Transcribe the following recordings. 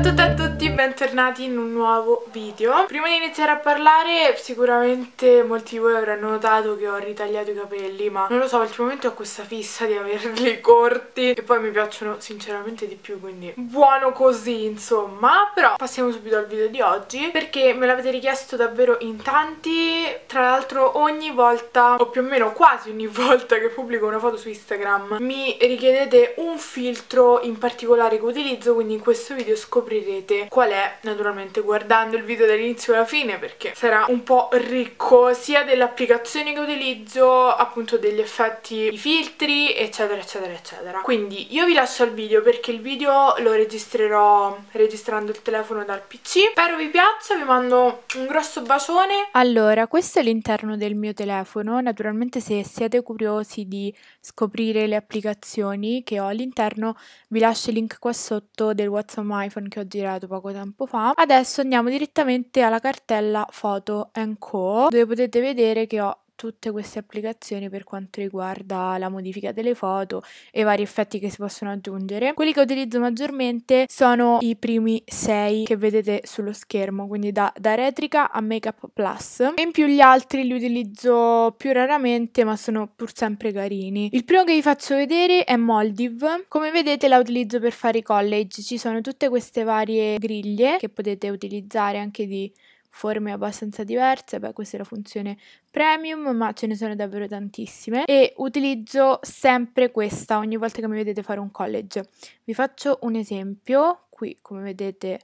a tutti e a tutti, bentornati in un nuovo video Prima di iniziare a parlare sicuramente molti di voi avranno notato che ho ritagliato i capelli Ma non lo so, ultimamente ho questa fissa di averli corti E poi mi piacciono sinceramente di più, quindi buono così insomma Però passiamo subito al video di oggi Perché me l'avete richiesto davvero in tanti Tra l'altro ogni volta, o più o meno quasi ogni volta che pubblico una foto su Instagram Mi richiedete un filtro in particolare che utilizzo, quindi in questo video scoprirò scoprirete qual è naturalmente guardando il video dall'inizio alla fine perché sarà un po' ricco sia delle applicazioni che utilizzo appunto degli effetti, i filtri eccetera eccetera eccetera quindi io vi lascio al video perché il video lo registrerò registrando il telefono dal pc spero vi piaccia, vi mando un grosso bacione allora questo è l'interno del mio telefono naturalmente se siete curiosi di scoprire le applicazioni che ho all'interno vi lascio il link qua sotto del whatsapp iphone che ho ho girato poco tempo fa. Adesso andiamo direttamente alla cartella Photo Co, dove potete vedere che ho tutte queste applicazioni per quanto riguarda la modifica delle foto e i vari effetti che si possono aggiungere. Quelli che utilizzo maggiormente sono i primi 6 che vedete sullo schermo, quindi da, da Retrica a Makeup Plus. E in più gli altri li utilizzo più raramente, ma sono pur sempre carini. Il primo che vi faccio vedere è Moldiv. Come vedete la utilizzo per fare i college, ci sono tutte queste varie griglie che potete utilizzare anche di forme abbastanza diverse, beh questa è la funzione premium, ma ce ne sono davvero tantissime e utilizzo sempre questa ogni volta che mi vedete fare un college. Vi faccio un esempio, qui come vedete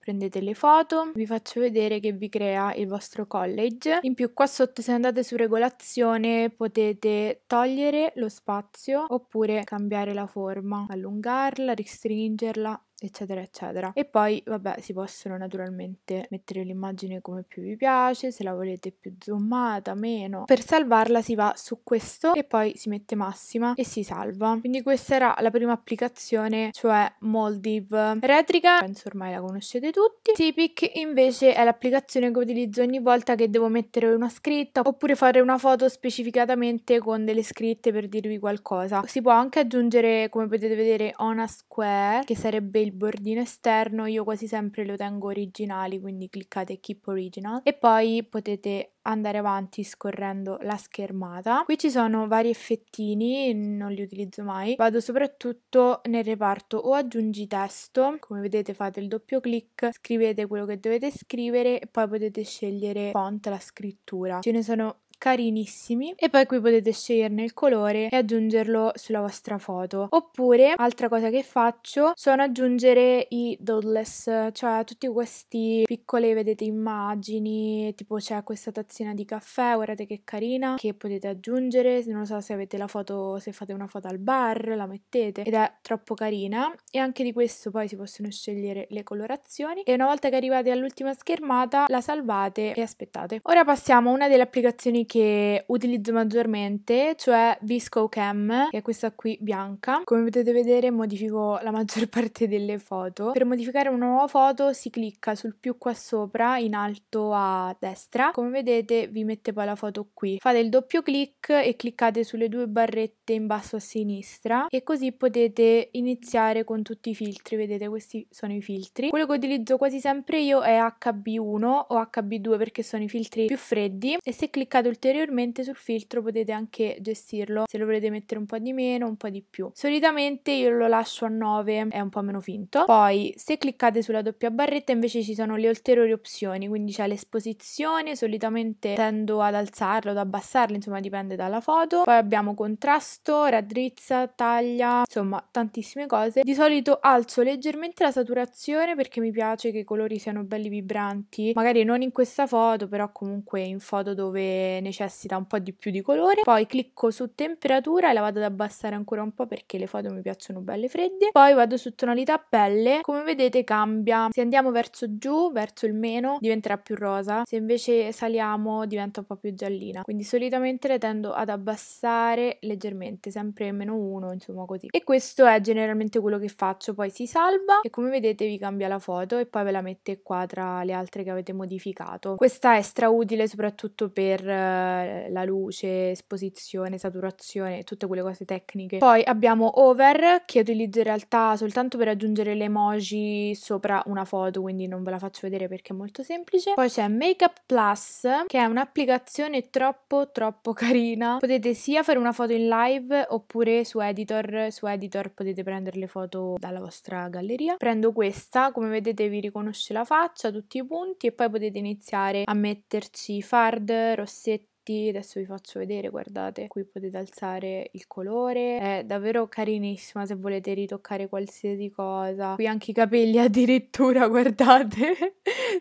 prendete le foto, vi faccio vedere che vi crea il vostro college. In più qua sotto se andate su regolazione potete togliere lo spazio oppure cambiare la forma, allungarla, restringerla eccetera eccetera e poi vabbè si possono naturalmente mettere l'immagine come più vi piace se la volete più zoomata meno per salvarla si va su questo e poi si mette massima e si salva quindi questa era la prima applicazione cioè Moldiv Retrica penso ormai la conoscete tutti Tipic invece è l'applicazione che utilizzo ogni volta che devo mettere una scritta oppure fare una foto specificatamente con delle scritte per dirvi qualcosa si può anche aggiungere come potete vedere on a square che sarebbe il il bordino esterno io quasi sempre lo tengo originali quindi cliccate keep original e poi potete andare avanti scorrendo la schermata qui ci sono vari effettini non li utilizzo mai vado soprattutto nel reparto o aggiungi testo come vedete fate il doppio clic scrivete quello che dovete scrivere e poi potete scegliere font la scrittura ce ne sono carinissimi e poi qui potete sceglierne il colore e aggiungerlo sulla vostra foto. Oppure, altra cosa che faccio, sono aggiungere i doodles, cioè tutti questi piccole, vedete, immagini, tipo c'è questa tazzina di caffè, guardate che carina, che potete aggiungere, non so se avete la foto, se fate una foto al bar, la mettete ed è troppo carina e anche di questo poi si possono scegliere le colorazioni e una volta che arrivate all'ultima schermata la salvate e aspettate. Ora passiamo a una delle applicazioni che utilizzo maggiormente, cioè Visco Cam, che è questa qui bianca. Come potete vedere modifico la maggior parte delle foto. Per modificare una nuova foto si clicca sul più qua sopra, in alto a destra. Come vedete vi mette poi la foto qui. Fate il doppio clic e cliccate sulle due barrette in basso a sinistra e così potete iniziare con tutti i filtri. Vedete questi sono i filtri. Quello che utilizzo quasi sempre io è HB1 o HB2 perché sono i filtri più freddi e se cliccate il Ulteriormente sul filtro potete anche gestirlo se lo volete mettere un po' di meno, un po' di più. Solitamente io lo lascio a 9, è un po' meno finto. Poi se cliccate sulla doppia barretta invece ci sono le ulteriori opzioni, quindi c'è l'esposizione, solitamente tendo ad alzarlo, ad abbassarlo, insomma dipende dalla foto. Poi abbiamo contrasto, raddrizza, taglia, insomma tantissime cose. Di solito alzo leggermente la saturazione perché mi piace che i colori siano belli vibranti, magari non in questa foto, però comunque in foto dove ne necessita un po' di più di colore, poi clicco su temperatura e la vado ad abbassare ancora un po' perché le foto mi piacciono belle fredde, poi vado su tonalità pelle, come vedete cambia, se andiamo verso giù, verso il meno, diventerà più rosa, se invece saliamo diventa un po' più giallina, quindi solitamente le tendo ad abbassare leggermente, sempre meno 1, insomma così. E questo è generalmente quello che faccio, poi si salva e come vedete vi cambia la foto e poi ve la mette qua tra le altre che avete modificato. Questa è strautile soprattutto per eh, eh, la luce, esposizione, saturazione, tutte quelle cose tecniche. Poi abbiamo over che utilizzo in realtà soltanto per aggiungere le emoji sopra una foto, quindi non ve la faccio vedere perché è molto semplice. Poi c'è Makeup Plus che è un'applicazione troppo troppo carina. Potete sia fare una foto in live oppure su editor, su editor potete prendere le foto dalla vostra galleria. Prendo questa, come vedete vi riconosce la faccia, tutti i punti e poi potete iniziare a metterci fard, rossetto piatti, adesso vi faccio vedere, guardate, qui potete alzare il colore, è davvero carinissima se volete ritoccare qualsiasi cosa, qui anche i capelli addirittura, guardate,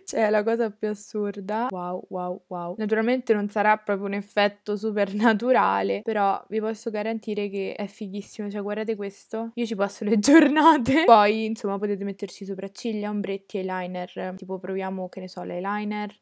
cioè è la cosa più assurda, wow, wow, wow. Naturalmente non sarà proprio un effetto super naturale, però vi posso garantire che è fighissimo, cioè guardate questo, io ci passo le giornate, poi insomma potete metterci sopracciglia, ombretti, eyeliner, tipo proviamo, che ne so, l'eyeliner,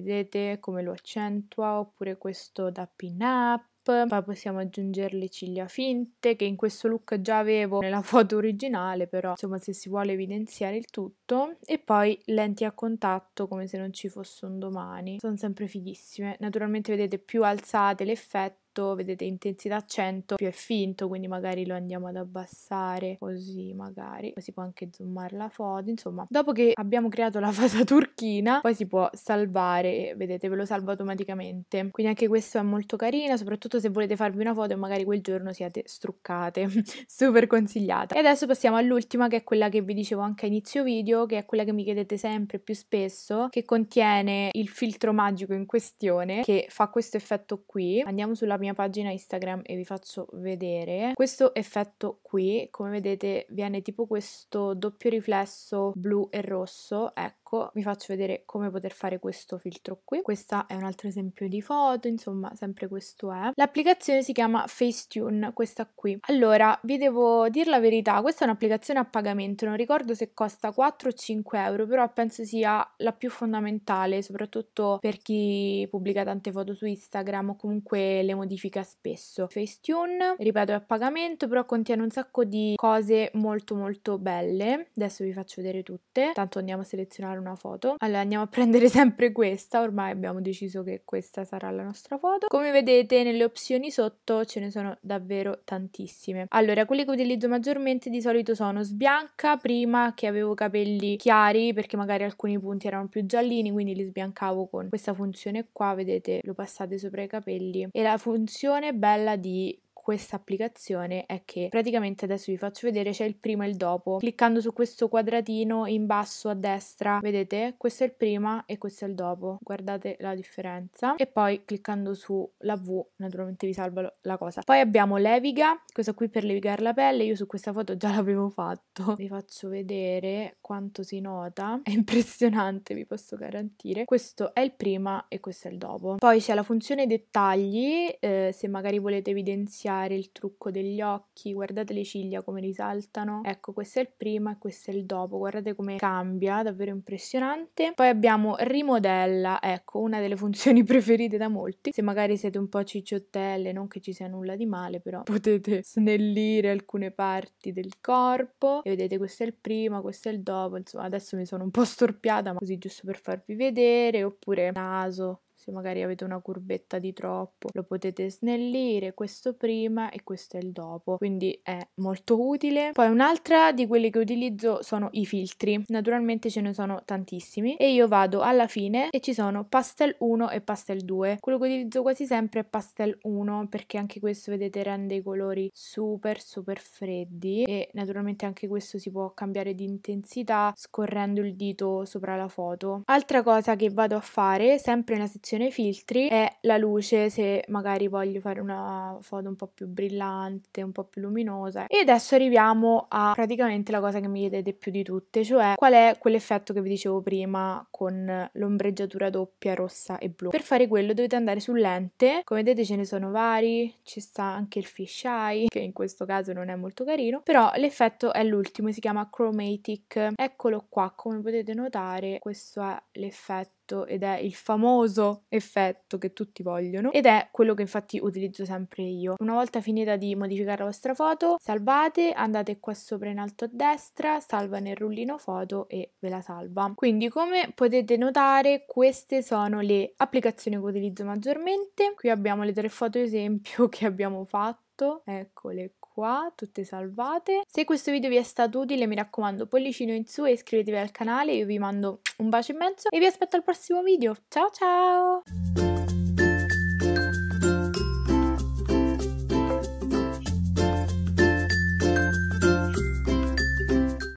vedete come lo accentua, oppure questo da pin up. Poi possiamo aggiungere le ciglia finte che in questo look già avevo nella foto originale, però insomma se si vuole evidenziare il tutto. E poi lenti a contatto come se non ci fosse un domani. Sono sempre fighissime. Naturalmente vedete più alzate l'effetto 100, vedete intensità 100, più è finto, quindi magari lo andiamo ad abbassare così magari, si può anche zoomare la foto, insomma. Dopo che abbiamo creato la fata turchina, poi si può salvare, vedete ve lo salva automaticamente. Quindi anche questo è molto carino, soprattutto se volete farvi una foto e magari quel giorno siete struccate, super consigliata. E adesso passiamo all'ultima che è quella che vi dicevo anche a inizio video, che è quella che mi chiedete sempre più spesso, che contiene il filtro magico in questione, che fa questo effetto qui. Andiamo sulla mia pagina Instagram e vi faccio vedere. Questo effetto qui, come vedete, viene tipo questo doppio riflesso blu e rosso, ecco ecco vi faccio vedere come poter fare questo filtro qui questa è un altro esempio di foto insomma sempre questo è l'applicazione si chiama Facetune questa qui allora vi devo dire la verità questa è un'applicazione a pagamento non ricordo se costa 4 o 5 euro però penso sia la più fondamentale soprattutto per chi pubblica tante foto su Instagram o comunque le modifica spesso Facetune ripeto è a pagamento però contiene un sacco di cose molto molto belle adesso vi faccio vedere tutte tanto andiamo a selezionare una foto. Allora andiamo a prendere sempre questa, ormai abbiamo deciso che questa sarà la nostra foto. Come vedete nelle opzioni sotto ce ne sono davvero tantissime. Allora quelle che utilizzo maggiormente di solito sono sbianca, prima che avevo capelli chiari perché magari alcuni punti erano più giallini quindi li sbiancavo con questa funzione qua, vedete lo passate sopra i capelli e la funzione bella di questa applicazione è che praticamente adesso vi faccio vedere c'è il prima e il dopo. Cliccando su questo quadratino in basso a destra, vedete? Questo è il prima e questo è il dopo. Guardate la differenza. E poi cliccando sulla V, naturalmente vi salva la cosa. Poi abbiamo leviga, questa qui per levigare la pelle. Io su questa foto già l'avevo fatto. Vi faccio vedere quanto si nota. È impressionante, vi posso garantire. Questo è il prima e questo è il dopo. Poi c'è la funzione dettagli, eh, se magari volete evidenziare dare, il trucco degli occhi, guardate le ciglia come risaltano. Ecco, questo è il prima e questo è il dopo, guardate come cambia, davvero impressionante. Poi abbiamo rimodella, ecco, una delle funzioni preferite da molti. Se magari siete un po' cicciottelle, non che ci sia nulla di male, però potete snellire alcune parti del corpo. E vedete, questo è il prima, questo è il dopo, insomma, adesso mi sono un po' storpiata, ma così giusto per farvi vedere, oppure naso, se magari avete una curvetta di troppo lo potete snellire, questo prima e questo è il dopo, quindi è molto utile. Poi un'altra di quelle che utilizzo sono i filtri, naturalmente ce ne sono tantissimi e io vado alla fine e ci sono pastel 1 e pastel 2, quello che utilizzo quasi sempre è pastel 1 perché anche questo vedete rende i colori super super freddi e naturalmente anche questo si può cambiare di intensità scorrendo il dito sopra la foto. Altra cosa che vado a fare sempre nella sezione opzione filtri è la luce se magari voglio fare una foto un po' più brillante, un po' più luminosa. E adesso arriviamo a praticamente la cosa che mi chiedete più di tutte, cioè qual è quell'effetto che vi dicevo prima con l'ombreggiatura doppia rossa e blu. Per fare quello dovete andare su lente, come vedete ce ne sono vari, ci sta anche il fisheye che in questo caso non è molto carino, però l'effetto è l'ultimo, si chiama chromatic. Eccolo qua, come potete notare questo è l'effetto effetto ed è il famoso effetto che tutti vogliono ed è quello che infatti utilizzo sempre io. Una volta finita di modificare la vostra foto, salvate, andate qua sopra in alto a destra, salva nel rullino foto e ve la salva. Quindi come potete notare queste sono le applicazioni che utilizzo maggiormente. Qui abbiamo le tre foto esempio che abbiamo fatto 8, eccole qua, tutte salvate. Se questo video vi è stato utile mi raccomando pollicino in su e iscrivetevi al canale, io vi mando un bacio immenso e vi aspetto al prossimo video. Ciao ciao!